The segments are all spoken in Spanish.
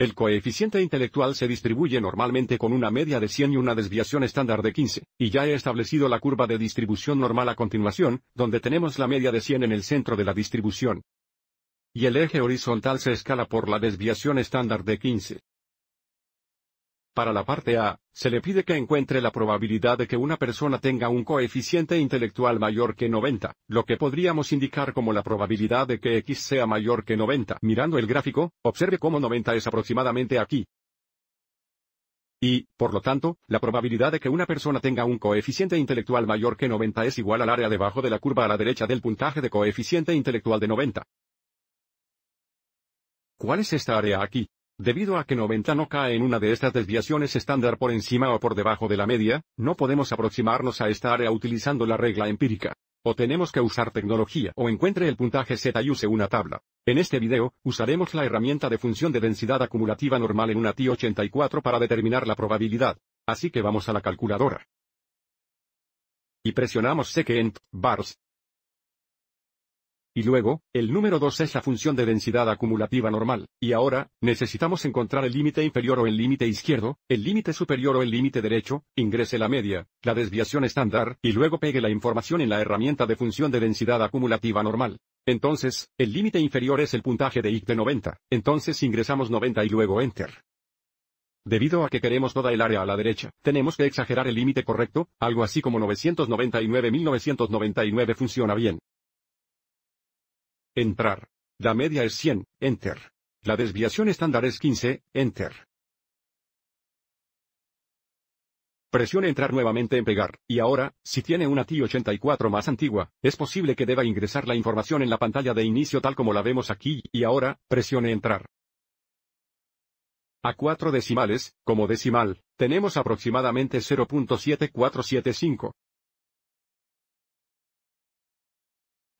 El coeficiente intelectual se distribuye normalmente con una media de 100 y una desviación estándar de 15, y ya he establecido la curva de distribución normal a continuación, donde tenemos la media de 100 en el centro de la distribución. Y el eje horizontal se escala por la desviación estándar de 15. Para la parte A, se le pide que encuentre la probabilidad de que una persona tenga un coeficiente intelectual mayor que 90, lo que podríamos indicar como la probabilidad de que X sea mayor que 90. Mirando el gráfico, observe cómo 90 es aproximadamente aquí. Y, por lo tanto, la probabilidad de que una persona tenga un coeficiente intelectual mayor que 90 es igual al área debajo de la curva a la derecha del puntaje de coeficiente intelectual de 90. ¿Cuál es esta área aquí? Debido a que 90 no cae en una de estas desviaciones estándar por encima o por debajo de la media, no podemos aproximarnos a esta área utilizando la regla empírica. O tenemos que usar tecnología o encuentre el puntaje Z y use una tabla. En este video, usaremos la herramienta de función de densidad acumulativa normal en una TI-84 para determinar la probabilidad. Así que vamos a la calculadora. Y presionamos Second, Bars, y luego, el número 2 es la función de densidad acumulativa normal, y ahora, necesitamos encontrar el límite inferior o el límite izquierdo, el límite superior o el límite derecho, ingrese la media, la desviación estándar, y luego pegue la información en la herramienta de función de densidad acumulativa normal. Entonces, el límite inferior es el puntaje de IC de 90, entonces ingresamos 90 y luego Enter. Debido a que queremos toda el área a la derecha, tenemos que exagerar el límite correcto, algo así como 999.999 funciona bien. Entrar. La media es 100, enter. La desviación estándar es 15, enter. Presione entrar nuevamente en pegar, y ahora, si tiene una t 84 más antigua, es posible que deba ingresar la información en la pantalla de inicio tal como la vemos aquí, y ahora, presione entrar. A cuatro decimales, como decimal, tenemos aproximadamente 0.7475.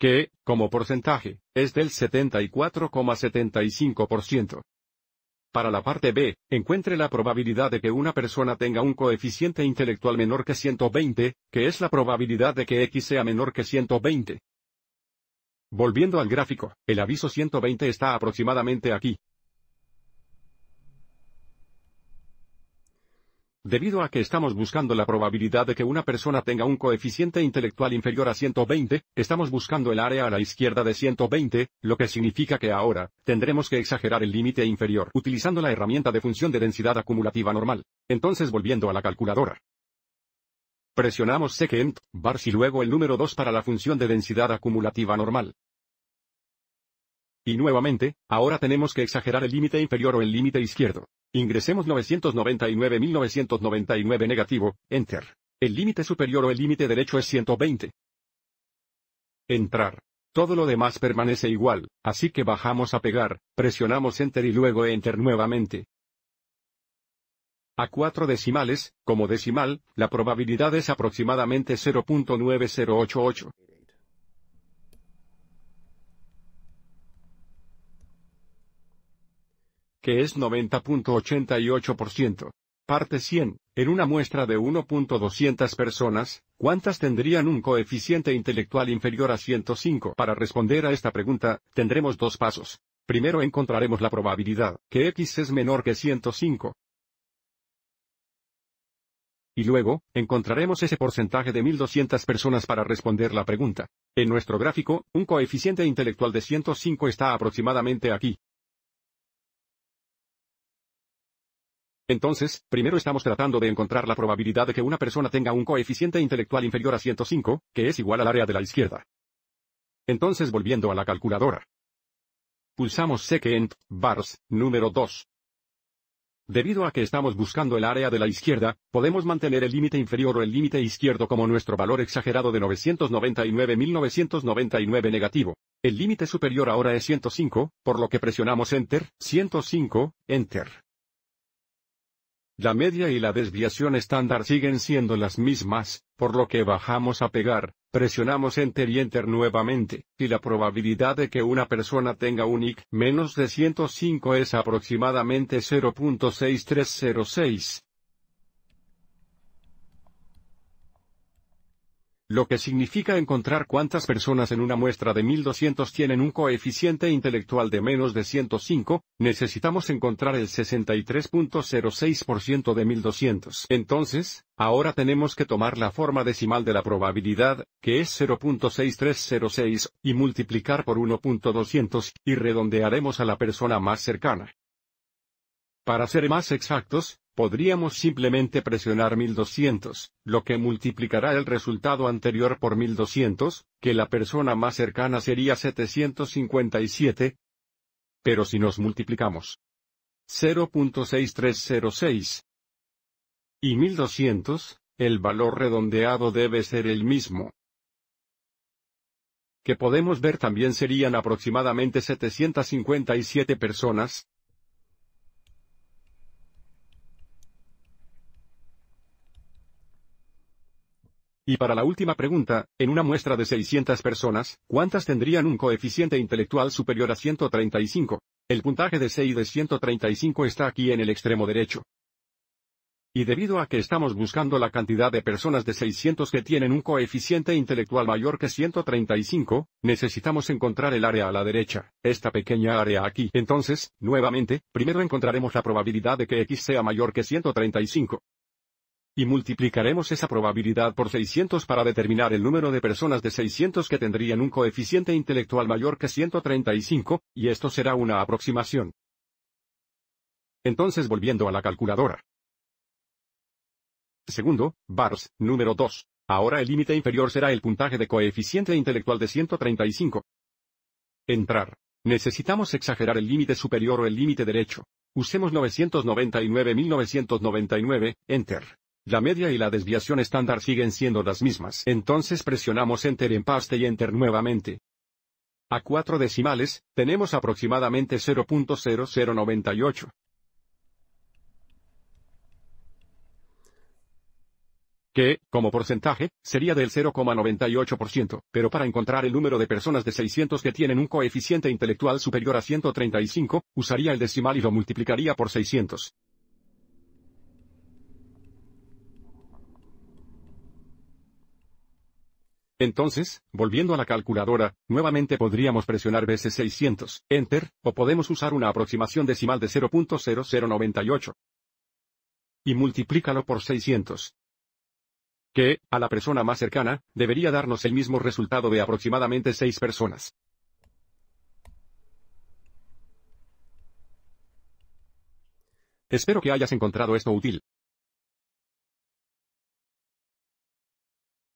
que, como porcentaje, es del 74,75%. Para la parte B, encuentre la probabilidad de que una persona tenga un coeficiente intelectual menor que 120, que es la probabilidad de que X sea menor que 120. Volviendo al gráfico, el aviso 120 está aproximadamente aquí, Debido a que estamos buscando la probabilidad de que una persona tenga un coeficiente intelectual inferior a 120, estamos buscando el área a la izquierda de 120, lo que significa que ahora, tendremos que exagerar el límite inferior utilizando la herramienta de función de densidad acumulativa normal. Entonces volviendo a la calculadora. Presionamos second, bar y luego el número 2 para la función de densidad acumulativa normal. Y nuevamente, ahora tenemos que exagerar el límite inferior o el límite izquierdo. Ingresemos 999.999 negativo, enter. El límite superior o el límite derecho es 120. Entrar. Todo lo demás permanece igual, así que bajamos a pegar, presionamos enter y luego enter nuevamente. A cuatro decimales, como decimal, la probabilidad es aproximadamente 0.9088. que es 90.88%. Parte 100. En una muestra de 1.200 personas, ¿cuántas tendrían un coeficiente intelectual inferior a 105? Para responder a esta pregunta, tendremos dos pasos. Primero encontraremos la probabilidad que x es menor que 105. Y luego, encontraremos ese porcentaje de 1.200 personas para responder la pregunta. En nuestro gráfico, un coeficiente intelectual de 105 está aproximadamente aquí. Entonces, primero estamos tratando de encontrar la probabilidad de que una persona tenga un coeficiente intelectual inferior a 105, que es igual al área de la izquierda. Entonces volviendo a la calculadora. Pulsamos Second, Bars, número 2. Debido a que estamos buscando el área de la izquierda, podemos mantener el límite inferior o el límite izquierdo como nuestro valor exagerado de 999.999 negativo. El límite superior ahora es 105, por lo que presionamos Enter, 105, Enter. La media y la desviación estándar siguen siendo las mismas, por lo que bajamos a pegar, presionamos Enter y Enter nuevamente, y la probabilidad de que una persona tenga un IC menos de 105 es aproximadamente 0.6306, lo que significa encontrar cuántas personas en una muestra de 1200 tienen un coeficiente intelectual de menos de 105, necesitamos encontrar el 63.06% de 1200. Entonces, ahora tenemos que tomar la forma decimal de la probabilidad, que es 0.6306, y multiplicar por 1.200, y redondearemos a la persona más cercana. Para ser más exactos, podríamos simplemente presionar 1200, lo que multiplicará el resultado anterior por 1200, que la persona más cercana sería 757. Pero si nos multiplicamos 0.6306 y 1200, el valor redondeado debe ser el mismo. Que podemos ver también serían aproximadamente 757 personas, Y para la última pregunta, en una muestra de 600 personas, ¿cuántas tendrían un coeficiente intelectual superior a 135? El puntaje de 6 de 135 está aquí en el extremo derecho. Y debido a que estamos buscando la cantidad de personas de 600 que tienen un coeficiente intelectual mayor que 135, necesitamos encontrar el área a la derecha, esta pequeña área aquí. Entonces, nuevamente, primero encontraremos la probabilidad de que X sea mayor que 135. Y multiplicaremos esa probabilidad por 600 para determinar el número de personas de 600 que tendrían un coeficiente intelectual mayor que 135, y esto será una aproximación. Entonces volviendo a la calculadora. Segundo, bars, número 2. Ahora el límite inferior será el puntaje de coeficiente intelectual de 135. Entrar. Necesitamos exagerar el límite superior o el límite derecho. Usemos 999.999, enter. La media y la desviación estándar siguen siendo las mismas. Entonces presionamos Enter en Paste y Enter nuevamente. A cuatro decimales, tenemos aproximadamente 0.0098. que, como porcentaje, sería del 0,98%, pero para encontrar el número de personas de 600 que tienen un coeficiente intelectual superior a 135, usaría el decimal y lo multiplicaría por 600. Entonces, volviendo a la calculadora, nuevamente podríamos presionar veces 600, Enter, o podemos usar una aproximación decimal de 0.0098. Y multiplícalo por 600. Que, a la persona más cercana, debería darnos el mismo resultado de aproximadamente 6 personas. Espero que hayas encontrado esto útil.